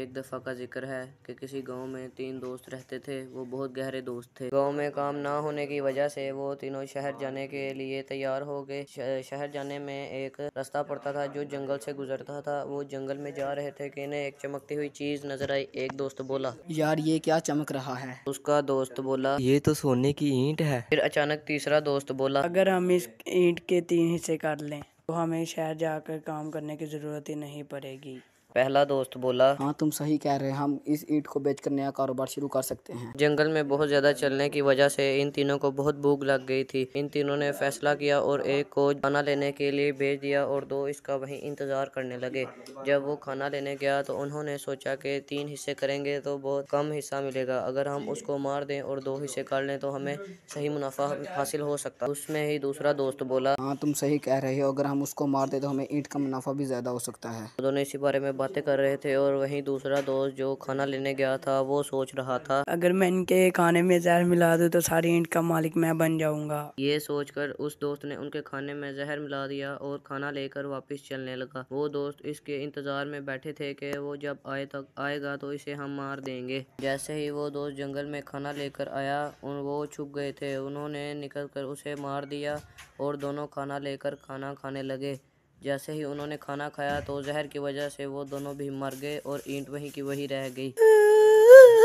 एक दफ़ा का जिक्र है कि किसी गांव में तीन दोस्त रहते थे वो बहुत गहरे दोस्त थे गांव में काम ना होने की वजह से वो तीनों शहर जाने के लिए तैयार हो गए शहर जाने में एक रास्ता पड़ता था जो जंगल से गुजरता था वो जंगल में जा रहे थे कि इन्हें एक चमकती हुई चीज़ नजर आई एक दोस्त बोला यार ये क्या चमक रहा है उसका दोस्त बोला ये तो सोने की ईंट है फिर अचानक तीसरा दोस्त बोला अगर हम इस ईंट के तीन हिस्से कर लें तो हमें शहर जाकर काम करने की ज़रूरत ही नहीं पड़ेगी पहला दोस्त बोला हाँ तुम सही कह रहे हम इस ईट को बेचकर नया कारोबार शुरू कर सकते हैं जंगल में बहुत ज्यादा चलने की वजह से इन तीनों को बहुत भूख लग गई थी इन तीनों ने फैसला किया और एक को खाना लेने के लिए भेज दिया और दो इसका वही इंतजार करने लगे जब वो खाना लेने गया तो उन्होंने सोचा की तीन हिस्से करेंगे तो बहुत कम हिस्सा मिलेगा अगर हम उसको मार दें और दो हिस्से कर लें तो हमें सही मुनाफा हासिल हो सकता उसमें ही दूसरा दोस्त बोला हाँ तुम सही कह रहे हो अगर हम उसको मार दे तो हमें ईट का मुनाफा भी ज्यादा हो सकता है दोनों इसी बारे में बातें कर रहे थे और वहीं दूसरा दोस्त जो खाना लेने गया था वो सोच रहा था अगर मैं इनके खाने में जहर मिला दूँ तो सारी ईंट का मालिक मैं बन जाऊंगा ये सोचकर उस दोस्त ने उनके खाने में जहर मिला दिया और खाना लेकर वापस चलने लगा वो दोस्त इसके इंतजार में बैठे थे की वो जब आए तक आएगा तो इसे हम मार देंगे जैसे ही वो दोस्त जंगल में खाना लेकर आया और वो छुप गए थे उन्होंने निकल कर उसे मार दिया और दोनों खाना लेकर खाना खाने लगे जैसे ही उन्होंने खाना खाया तो जहर की वजह से वो दोनों भी मर गए और ईंट वहीं की वहीं रह गई